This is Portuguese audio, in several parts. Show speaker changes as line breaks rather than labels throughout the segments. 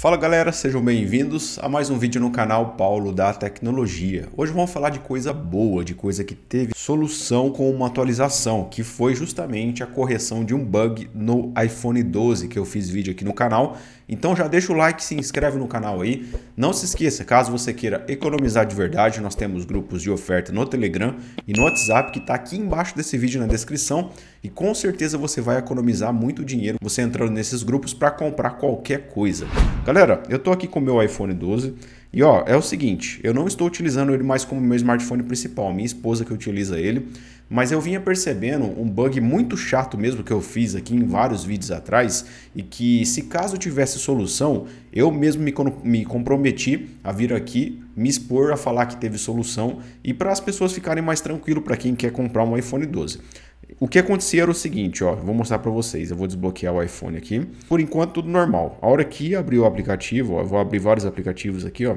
Fala galera, sejam bem-vindos a mais um vídeo no canal Paulo da Tecnologia. Hoje vamos falar de coisa boa, de coisa que teve solução com uma atualização, que foi justamente a correção de um bug no iPhone 12 que eu fiz vídeo aqui no canal. Então já deixa o like, se inscreve no canal aí. Não se esqueça, caso você queira economizar de verdade, nós temos grupos de oferta no Telegram e no WhatsApp que está aqui embaixo desse vídeo na descrição e com certeza você vai economizar muito dinheiro você entrando nesses grupos para comprar qualquer coisa. Galera, eu estou aqui com o meu iPhone 12 e ó, é o seguinte, eu não estou utilizando ele mais como meu smartphone principal, minha esposa que utiliza ele, mas eu vinha percebendo um bug muito chato mesmo que eu fiz aqui em vários vídeos atrás e que se caso tivesse solução, eu mesmo me, me comprometi a vir aqui me expor a falar que teve solução e para as pessoas ficarem mais tranquilo para quem quer comprar um iPhone 12. O que acontecia era o seguinte, ó, vou mostrar para vocês. Eu vou desbloquear o iPhone aqui. Por enquanto tudo normal. A hora que abrir o aplicativo, ó, eu vou abrir vários aplicativos aqui, ó.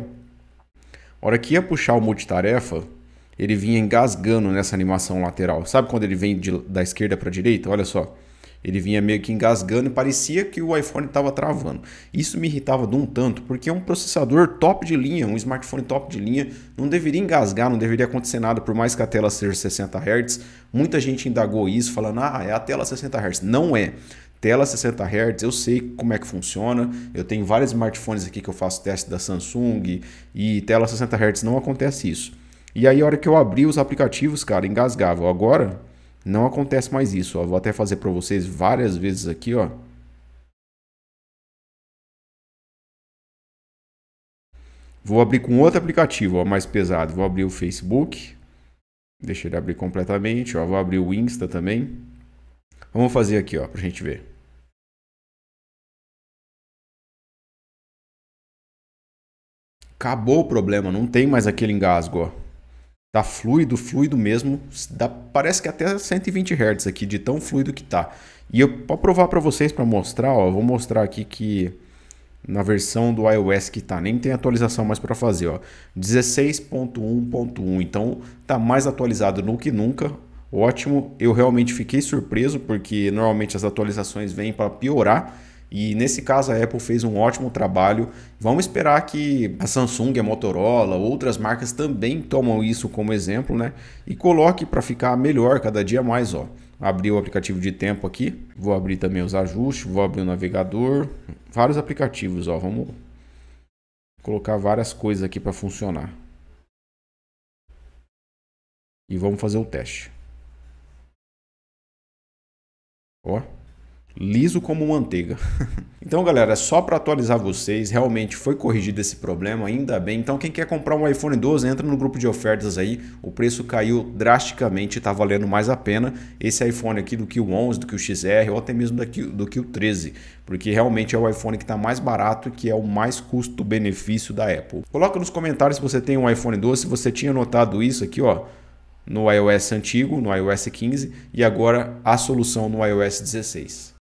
A hora que ia puxar o multitarefa, ele vinha engasgando nessa animação lateral. Sabe quando ele vem de, da esquerda para a direita? Olha só. Ele vinha meio que engasgando e parecia que o iPhone estava travando. Isso me irritava de um tanto, porque um processador top de linha, um smartphone top de linha, não deveria engasgar, não deveria acontecer nada, por mais que a tela seja 60 Hz. Muita gente indagou isso, falando, ah, é a tela 60 Hz. Não é tela 60 Hz, eu sei como é que funciona. Eu tenho vários smartphones aqui que eu faço teste da Samsung e tela 60 Hz não acontece isso. E aí a hora que eu abri os aplicativos, cara, engasgava. Agora não acontece mais isso. Ó. Vou até fazer
para vocês várias vezes aqui, ó. Vou abrir com outro aplicativo, ó, mais pesado. Vou abrir o
Facebook.
Deixa ele abrir completamente. Ó. Vou abrir o Insta também. Vamos fazer aqui, ó, para a gente ver. Acabou o problema, não tem mais aquele engasgo. Ó.
Tá fluido, fluido mesmo. Dá, parece que até 120 Hz aqui, de tão fluido que tá. E eu para provar para vocês, para mostrar, ó, eu vou mostrar aqui que na versão do iOS que tá, nem tem atualização mais para fazer, ó. 16.1.1, então tá mais atualizado do que nunca. Ótimo, eu realmente fiquei surpreso porque normalmente as atualizações vêm para piorar. E nesse caso a Apple fez um ótimo trabalho. Vamos esperar que a Samsung, a Motorola, outras marcas também tomam isso como exemplo, né? E coloque para ficar melhor cada dia mais, ó. Abri o aplicativo de tempo aqui, vou abrir também os ajustes, vou abrir o navegador, vários aplicativos, ó. Vamos
colocar várias coisas aqui para funcionar. E vamos fazer o teste. Ó liso como manteiga. então, galera, só para atualizar vocês,
realmente foi corrigido esse problema, ainda bem. Então, quem quer comprar um iPhone 12, entra no grupo de ofertas aí. O preço caiu drasticamente, está valendo mais a pena esse iPhone aqui do que o 11, do que o XR ou até mesmo daqui, do que o 13, porque realmente é o iPhone que está mais barato e que é o mais custo-benefício da Apple. Coloca nos comentários se você tem um iPhone 12, se você tinha notado isso
aqui, ó no iOS antigo, no iOS 15 e agora a solução no iOS 16.